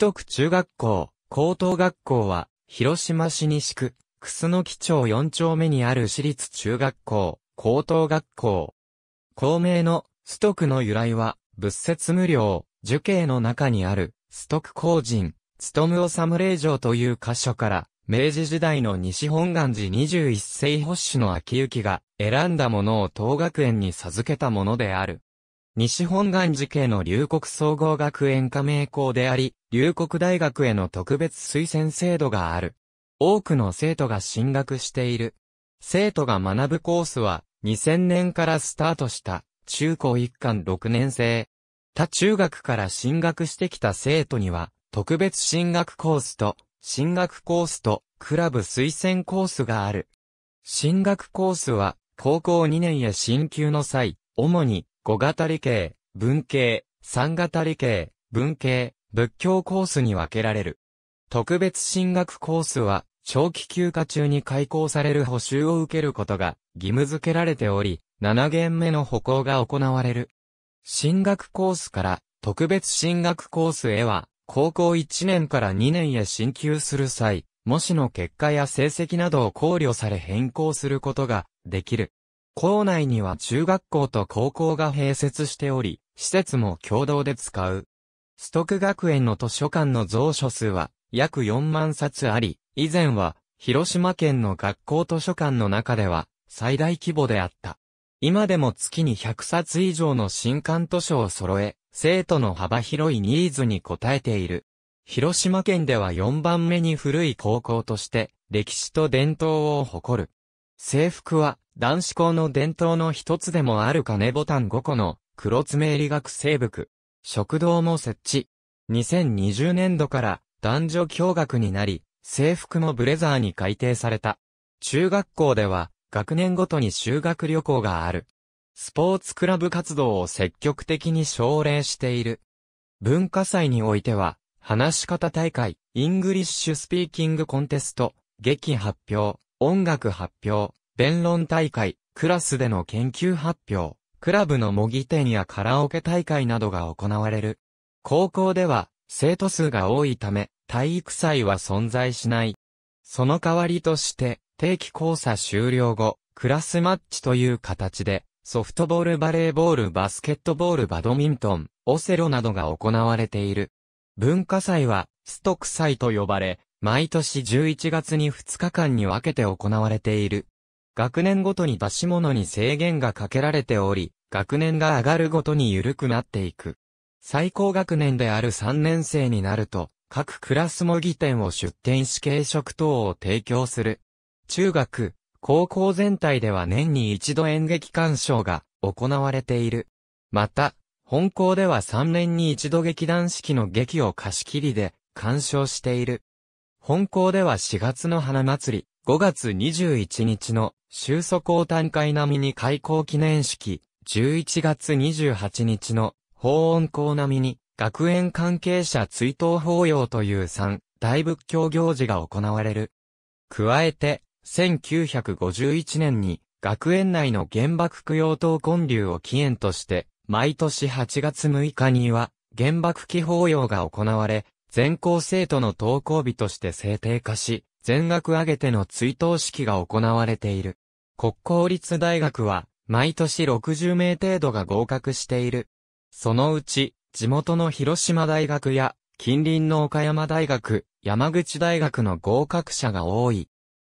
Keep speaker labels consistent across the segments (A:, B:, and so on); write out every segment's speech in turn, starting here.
A: 東区中学校、高等学校は、広島市西区、楠木町4丁目にある私立中学校、高等学校。校名の、ストクの由来は、仏説無料、樹形の中にある、ストク公人、務むれ城という箇所から、明治時代の西本願寺21世保守の秋行が選んだものを東学園に授けたものである。西本願寺家の龍谷総合学園加盟校であり、龍谷大学への特別推薦制度がある。多くの生徒が進学している。生徒が学ぶコースは、2000年からスタートした、中高一貫6年生。他中学から進学してきた生徒には、特別進学コースと、進学コースと、クラブ推薦コースがある。進学コースは、高校2年へ進級の際、主に語型理系、文系、三型理系、文系、仏教コースに分けられる。特別進学コースは、長期休暇中に開講される補修を受けることが義務付けられており、7限目の歩行が行われる。進学コースから特別進学コースへは、高校1年から2年へ進級する際、模試の結果や成績などを考慮され変更することができる。校内には中学校と高校が併設しており、施設も共同で使う。ストク学園の図書館の蔵書数は約4万冊あり、以前は広島県の学校図書館の中では最大規模であった。今でも月に100冊以上の新刊図書を揃え、生徒の幅広いニーズに応えている。広島県では4番目に古い高校として、歴史と伝統を誇る。制服は、男子校の伝統の一つでもある金ボタン5個の黒爪入り学生部食堂も設置。2020年度から男女共学になり、制服もブレザーに改定された。中学校では学年ごとに修学旅行がある。スポーツクラブ活動を積極的に奨励している。文化祭においては、話し方大会、イングリッシュスピーキングコンテスト、劇発表、音楽発表、弁論大会、クラスでの研究発表、クラブの模擬店やカラオケ大会などが行われる。高校では、生徒数が多いため、体育祭は存在しない。その代わりとして、定期交差終了後、クラスマッチという形で、ソフトボールバレーボールバスケットボールバドミントン、オセロなどが行われている。文化祭は、ストック祭と呼ばれ、毎年11月に2日間に分けて行われている。学年ごとに出し物に制限がかけられており、学年が上がるごとに緩くなっていく。最高学年である3年生になると、各クラス模擬店を出店し軽食等を提供する。中学、高校全体では年に一度演劇鑑賞が行われている。また、本校では3年に一度劇団式の劇を貸し切りで鑑賞している。本校では4月の花祭り、5月21日の収束を短会並みに開校記念式、11月28日の法音校並みに学園関係者追悼法要という3大仏教行事が行われる。加えて、1951年に学園内の原爆供養塔建立を起源として、毎年8月6日には原爆記法要が行われ、全校生徒の登校日として制定化し、全額挙げての追悼式が行われている。国公立大学は、毎年60名程度が合格している。そのうち、地元の広島大学や、近隣の岡山大学、山口大学の合格者が多い。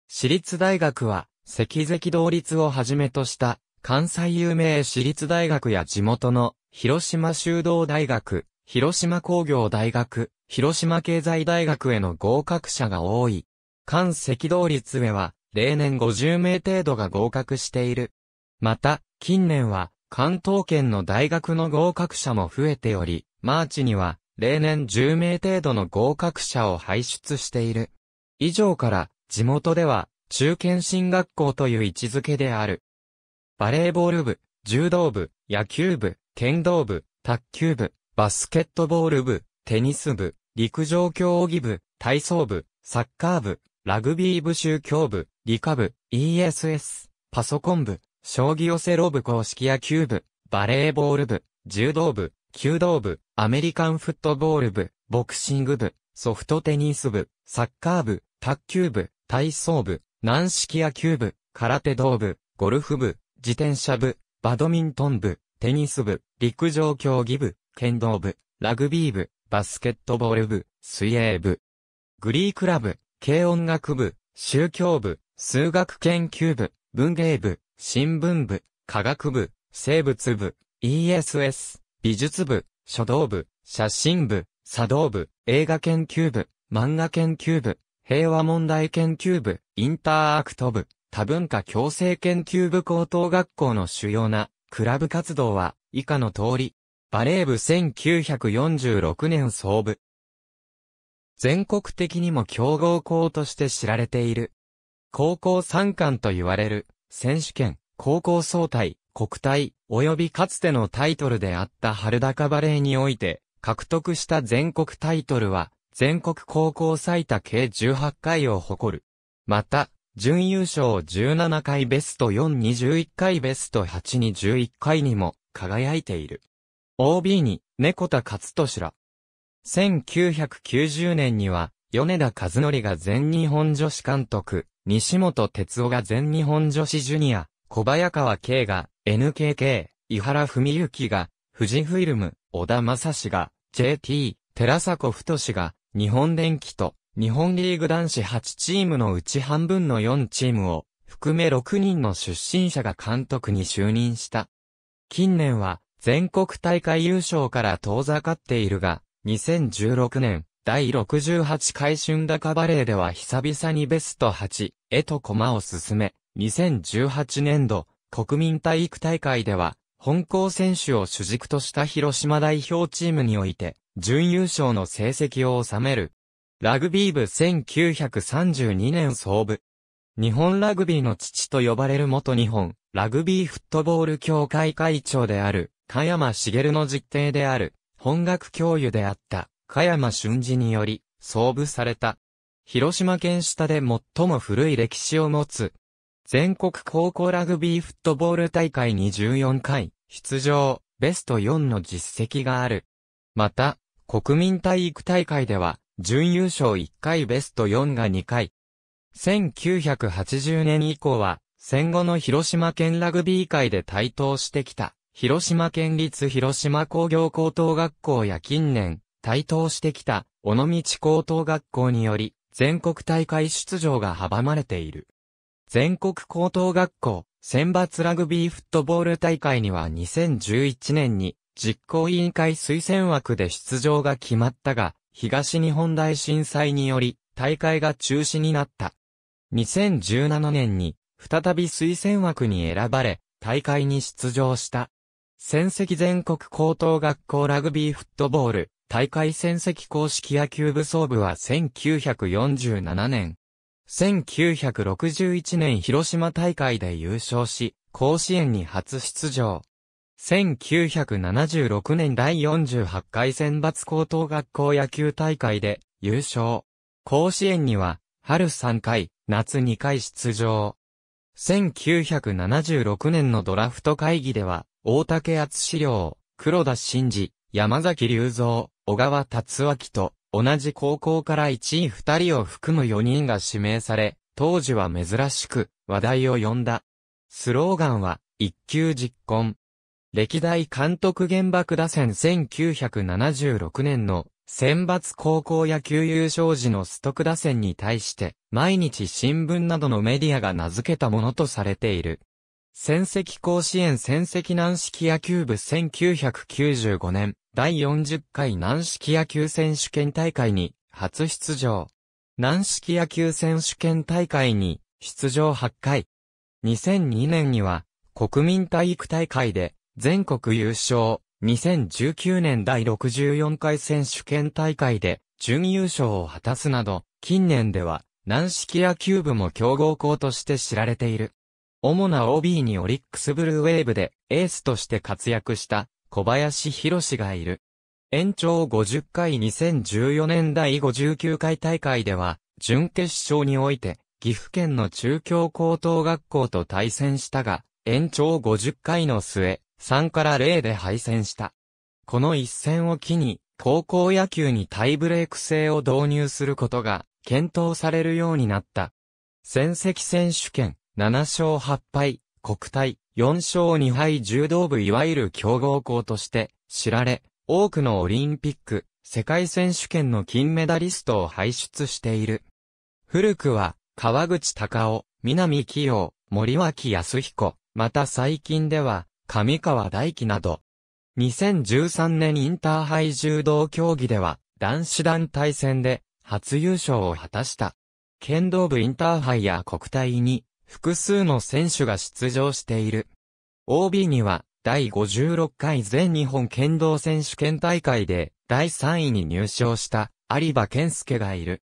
A: 私立大学は、赤赤同立をはじめとした、関西有名私立大学や地元の、広島修道大学、広島工業大学、広島経済大学への合格者が多い。関赤道率上は、例年50名程度が合格している。また、近年は、関東圏の大学の合格者も増えており、マーチには、例年10名程度の合格者を輩出している。以上から、地元では、中堅進学校という位置づけである。バレーボール部、柔道部、野球部、剣道部、卓球部、バスケットボール部、テニス部、陸上競技部、体操部、サッカー部、ラグビー部宗教部、理科部、ESS、パソコン部、将棋オセロ部公式野球部、バレーボール部、柔道部、弓道部、アメリカンフットボール部、ボクシング部、ソフトテニス部、サッカー部、卓球部、体操部、軟式野球部、空手道部、ゴルフ部、自転車部、バドミントン部、テニス部、陸上競技部、剣道部、ラグビー部、バスケットボール部、水泳部、グリークラブ、軽音楽部、宗教部、数学研究部、文芸部、新聞部、科学部、生物部、ESS、美術部、書道部、写真部、作動部、映画研究部、漫画研究部、平和問題研究部、インターアクト部、多文化共生研究部高等学校の主要なクラブ活動は以下の通り、バレー部1946年創部、全国的にも強豪校として知られている。高校三冠と言われる、選手権、高校総体、国体、及びかつてのタイトルであった春高バレーにおいて、獲得した全国タイトルは、全国高校最多計18回を誇る。また、準優勝17回ベスト4に11回ベスト8に11回にも輝いている。OB に猫田勝利ら。1990年には、米田和則が全日本女子監督、西本哲夫が全日本女子ジュニア、小早川慶が NKK、井原文幸が、富士フィルム、小田正史が、JT、寺迫太が、日本電機と、日本リーグ男子8チームのうち半分の4チームを、含め6人の出身者が監督に就任した。近年は、全国大会優勝から遠ざかっているが、2016年、第68回春高バレーでは久々にベスト8へと駒を進め、2018年度、国民体育大会では、本校選手を主軸とした広島代表チームにおいて、準優勝の成績を収める。ラグビー部1932年総部。日本ラグビーの父と呼ばれる元日本、ラグビーフットボール協会会長である、香山茂の実定である、本学教諭であった加山俊二により創部された。広島県下で最も古い歴史を持つ。全国高校ラグビーフットボール大会に14回出場、ベスト4の実績がある。また、国民体育大会では、準優勝1回ベスト4が2回。1980年以降は、戦後の広島県ラグビー界で台頭してきた。広島県立広島工業高等学校や近年、台頭してきた、尾道高等学校により、全国大会出場が阻まれている。全国高等学校、選抜ラグビーフットボール大会には2011年に、実行委員会推薦枠で出場が決まったが、東日本大震災により、大会が中止になった。2017年に、再び推薦枠に選ばれ、大会に出場した。戦績全国高等学校ラグビーフットボール、大会戦績公式野球部総部は1947年。1961年広島大会で優勝し、甲子園に初出場。1976年第48回選抜高等学校野球大会で優勝。甲子園には、春3回、夏2回出場。1976年のドラフト会議では、大竹厚資料、黒田真治、山崎隆三、小川達明と、同じ高校から1位2人を含む4人が指名され、当時は珍しく話題を呼んだ。スローガンは、一級実婚。歴代監督原爆打線1976年の選抜高校野球優勝時のストック打線に対して毎日新聞などのメディアが名付けたものとされている。戦績甲子園戦績軟式野球部1995年第40回軟式野球選手権大会に初出場。軟式野球選手権大会に出場8回。2002年には国民体育大会で全国優勝。2019年第64回選手権大会で準優勝を果たすなど、近年では軟式野球部も強豪校として知られている。主な OB にオリックスブルーウェーブでエースとして活躍した小林博士がいる。延長50回2014年第59回大会では、準決勝において、岐阜県の中京高等学校と対戦したが、延長50回の末、3から0で敗戦した。この一戦を機に、高校野球にタイブレーク制を導入することが、検討されるようになった。戦績選手権、7勝8敗、国体、4勝2敗柔道部いわゆる強豪校として知られ、多くのオリンピック、世界選手権の金メダリストを輩出している。古くは、川口隆夫、南紀森脇康彦、また最近では、上川大輝など、2013年インターハイ柔道競技では、男子団体戦で、初優勝を果たした。剣道部インターハイや国体に、複数の選手が出場している。OB には、第56回全日本剣道選手権大会で、第3位に入賞した、有馬健介がいる。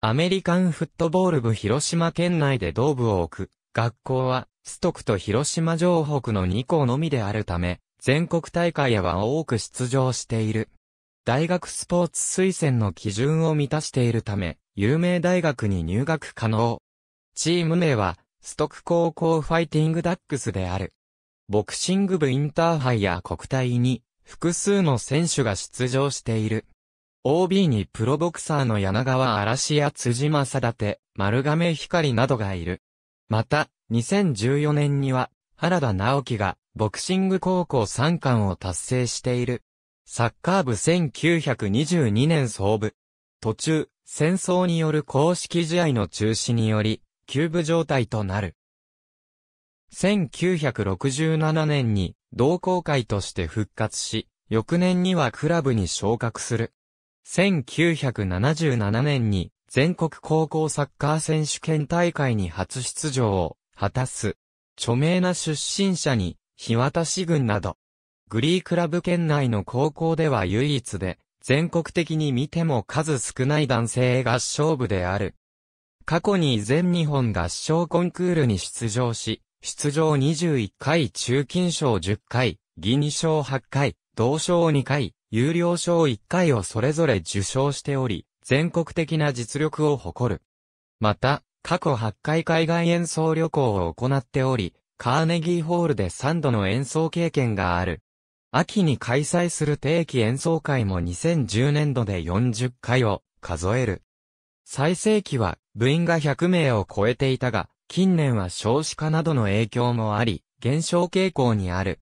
A: アメリカンフットボール部広島県内で道部を置く、学校は、ストクと広島城北の2校のみであるため、全国大会へは多く出場している。大学スポーツ推薦の基準を満たしているため、有名大学に入学可能。チーム名は、ストック高校ファイティングダックスである。ボクシング部インターハイや国体に複数の選手が出場している。OB にプロボクサーの柳川嵐や辻正立、丸亀光などがいる。また、2014年には原田直樹がボクシング高校3冠を達成している。サッカー部1922年創部。途中、戦争による公式試合の中止により、キューブ状態となる。1967年に同好会として復活し、翌年にはクラブに昇格する。1977年に全国高校サッカー選手権大会に初出場を果たす。著名な出身者に、日渡し軍など、グリークラブ県内の高校では唯一で、全国的に見ても数少ない男性合唱部である。過去に全日本合唱コンクールに出場し、出場21回中金賞10回、銀賞8回、同賞2回、有料賞1回をそれぞれ受賞しており、全国的な実力を誇る。また、過去8回海外演奏旅行を行っており、カーネギーホールで3度の演奏経験がある。秋に開催する定期演奏会も2010年度で40回を数える。最盛期は部員が100名を超えていたが、近年は少子化などの影響もあり、減少傾向にある。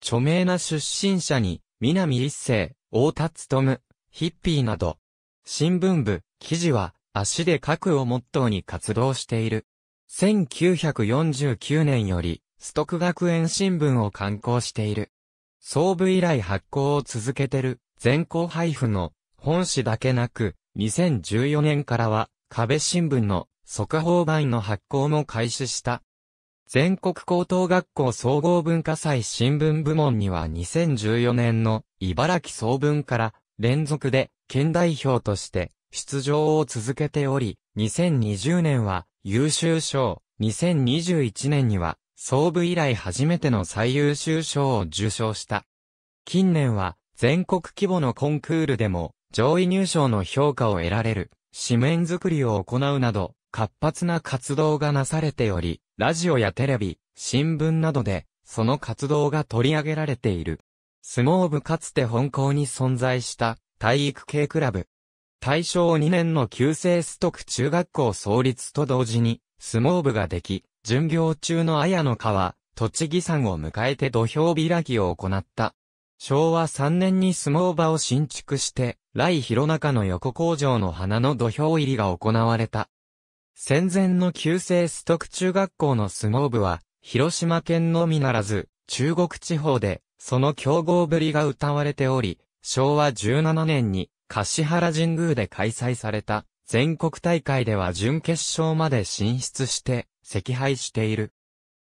A: 著名な出身者に、南一世、大田勤、ヒッピーなど、新聞部、記事は、足で書くをモットーに活動している。1949年より、ストク学園新聞を刊行している。創部以来発行を続けてる、全校配布の、本誌だけなく、2014年からは、壁新聞の速報版の発行も開始した。全国高等学校総合文化祭新聞部門には2014年の茨城総文から連続で県代表として出場を続けており、2020年は優秀賞、2021年には総部以来初めての最優秀賞を受賞した。近年は全国規模のコンクールでも上位入賞の評価を得られる、紙面作りを行うなど、活発な活動がなされており、ラジオやテレビ、新聞などで、その活動が取り上げられている。相撲部かつて本校に存在した体育系クラブ。大正2年の旧制ストク中学校創立と同時に相撲部ができ、巡業中の綾の川、栃木山を迎えて土俵開きを行った。昭和3年に相撲場を新築して、来広中の横工場の花の土俵入りが行われた。戦前の旧制ストク中学校の相撲部は、広島県のみならず、中国地方で、その競合ぶりが歌われており、昭和17年に、柏原神宮で開催された、全国大会では準決勝まで進出して、惜敗している。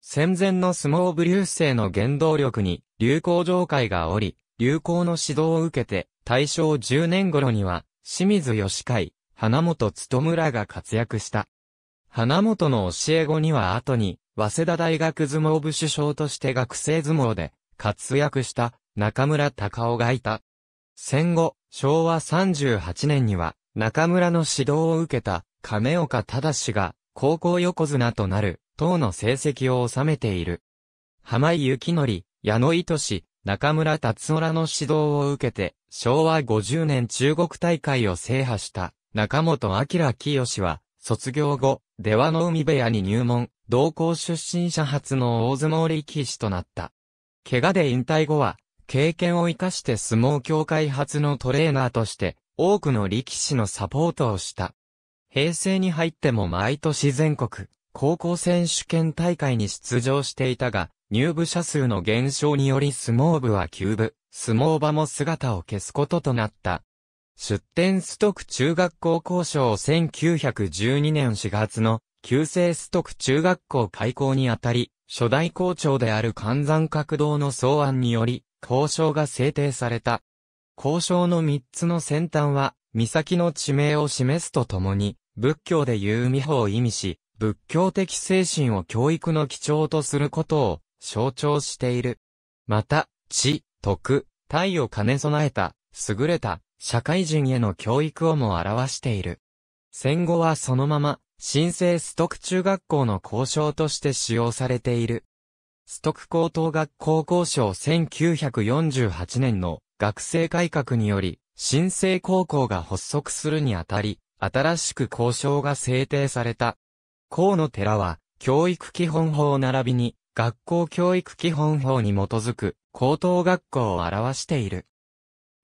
A: 戦前の相撲部流星の原動力に、流行状態がおり、流行の指導を受けて、大正10年頃には、清水義会、花本勤村が活躍した。花本の教え子には後に、早稲田大学相撲部首相として学生相撲で活躍した中村隆夫がいた。戦後、昭和38年には中村の指導を受けた亀岡忠が高校横綱となる党の成績を収めている。浜井幸則、矢野糸氏、中村達夫らの指導を受けて、昭和50年中国大会を制覇した中本明清は、卒業後、出羽の海部屋に入門、同校出身者初の大相撲力士となった。怪我で引退後は、経験を活かして相撲協会初のトレーナーとして、多くの力士のサポートをした。平成に入っても毎年全国、高校選手権大会に出場していたが、入部者数の減少により相撲部は休部、相撲場も姿を消すこととなった。出展ストック中学校交渉1912年4月の旧制ストック中学校開校にあたり、初代校長である関山角道の草案により、交渉が制定された。交渉の3つの先端は、岬の地名を示すとともに、仏教でいう美法を意味し、仏教的精神を教育の基調とすることを象徴している。また、知、徳、体を兼ね備えた、優れた、社会人への教育をも表している。戦後はそのまま、新生ストック中学校の校章として使用されている。ストック高等学校校章1948年の学生改革により、新生高校が発足するにあたり、新しく校章が制定された。校の寺は、教育基本法並びに、学校教育基本法に基づく高等学校を表している。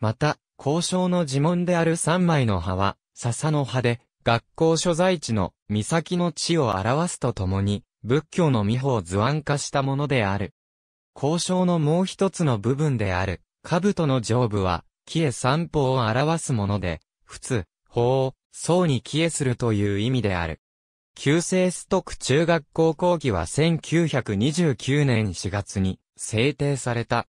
A: また、交渉の呪文である三枚の葉は、笹の葉で、学校所在地の岬の地を表すとともに、仏教の美法を図案化したものである。交渉のもう一つの部分である、兜の上部は、消え、三方を表すもので、普通、法を、層に帰依するという意味である。旧制ストック中学校講義は1929年4月に制定された。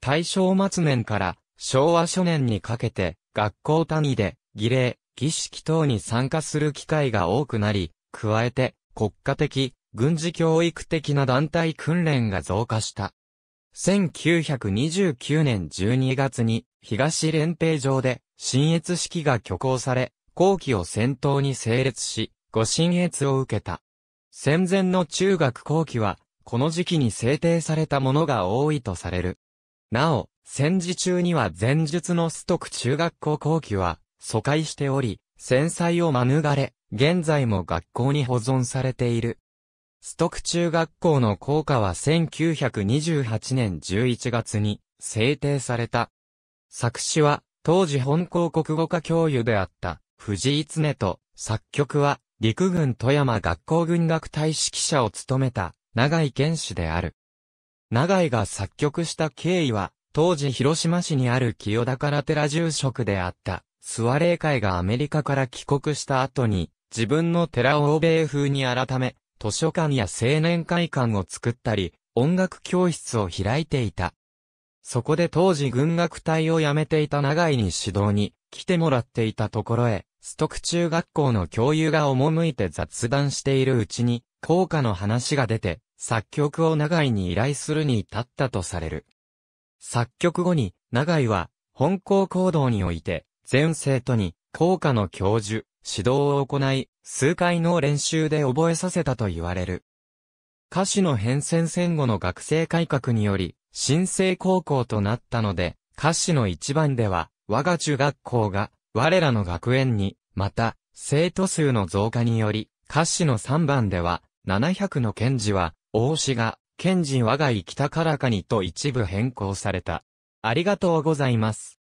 A: 大正末年から昭和初年にかけて学校単位で儀礼、儀式等に参加する機会が多くなり、加えて国家的、軍事教育的な団体訓練が増加した。1929年12月に東連兵場で新越式が挙行され、後期を先頭に整列し、ご親越を受けた。戦前の中学後期は、この時期に制定されたものが多いとされる。なお、戦時中には前述のストク中学校後期は、疎開しており、戦災を免れ、現在も学校に保存されている。ストク中学校の校歌は1928年11月に制定された。作詞は当時本校国語科教諭であった藤井常と作曲は陸軍富山学校軍学隊指揮者を務めた、長井健氏である。長井が作曲した経緯は、当時広島市にある清田から寺住職であった、諏訪霊会がアメリカから帰国した後に、自分の寺を欧米風に改め、図書館や青年会館を作ったり、音楽教室を開いていた。そこで当時軍楽隊を辞めていた長井に指導に来てもらっていたところへ、ストク中学校の教諭が赴いて雑談しているうちに、効果の話が出て、作曲を長井に依頼するに至ったとされる。作曲後に、長井は、本校行動において、全生徒に、効果の教授、指導を行い、数回の練習で覚えさせたと言われる。歌詞の変遷戦後の学生改革により、新生高校となったので、歌詞の一番では、我が中学校が、我らの学園に、また、生徒数の増加により、歌詞の3番では、700の賢治は、大志が、賢治我が生きたからかにと一部変更された。ありがとうございます。